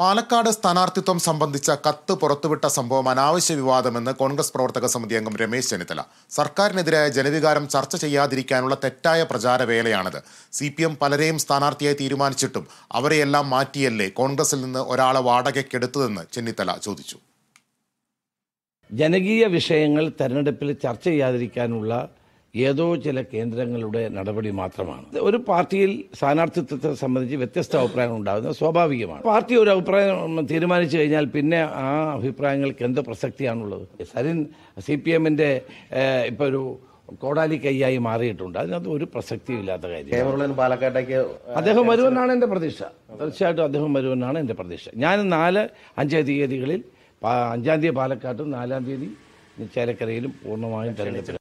പാലക്കാട് സ്ഥാനാർത്ഥിത്വം സംബന്ധിച്ച കത്ത് പുറത്തുവിട്ട സംഭവം അനാവശ്യ വിവാദമെന്ന് കോൺഗ്രസ് പ്രവർത്തക സമിതി അംഗം രമേശ് ചെന്നിത്തല സർക്കാരിനെതിരായ ജനവികാരം ചർച്ച ചെയ്യാതിരിക്കാനുള്ള തെറ്റായ പ്രചാരവേലയാണിത് സി പി എം പലരെയും സ്ഥാനാർത്ഥിയായി തീരുമാനിച്ചിട്ടും അവരെയെല്ലാം മാറ്റിയല്ലേ കോൺഗ്രസിൽ നിന്ന് ഒരാളെ വാടകയ്ക്കെടുത്തതെന്ന് ചെന്നിത്തല ചോദിച്ചു ജനകീയ വിഷയങ്ങൾ തെരഞ്ഞെടുപ്പിൽ ചർച്ച ചെയ്യാതിരിക്കാനുള്ള ഏതോ ചില കേന്ദ്രങ്ങളുടെ നടപടി മാത്രമാണ് ഒരു പാർട്ടിയിൽ സ്ഥാനാർത്ഥിത്വത്തെ സംബന്ധിച്ച് വ്യത്യസ്ത അഭിപ്രായങ്ങൾ ഉണ്ടാകുന്നത് സ്വാഭാവികമാണ് പാർട്ടി ഒരു അഭിപ്രായം തീരുമാനിച്ചു കഴിഞ്ഞാൽ പിന്നെ ആ അഭിപ്രായങ്ങൾക്ക് എന്ത് പ്രസക്തിയാണുള്ളത് സരിൻ സി പി എമ്മിൻ്റെ ഇപ്പോൾ ഒരു കോടാലി കൈയായി മാറിയിട്ടുണ്ട് അതിനകത്ത് ഒരു പ്രസക്തിയില്ലാത്ത കാര്യം പാലക്കാട്ടേക്ക് അദ്ദേഹം വരുമെന്നാണ് എൻ്റെ പ്രതീക്ഷ തീർച്ചയായിട്ടും അദ്ദേഹം വരുമെന്നാണ് എൻ്റെ പ്രതീക്ഷ ഞാൻ നാല് അഞ്ചാം തീയതികളിൽ അഞ്ചാം തീയതി പാലക്കാട്ടും നാലാം തീയതി ചേലക്കരയിലും പൂർണ്ണമായും തെരഞ്ഞെടുപ്പ്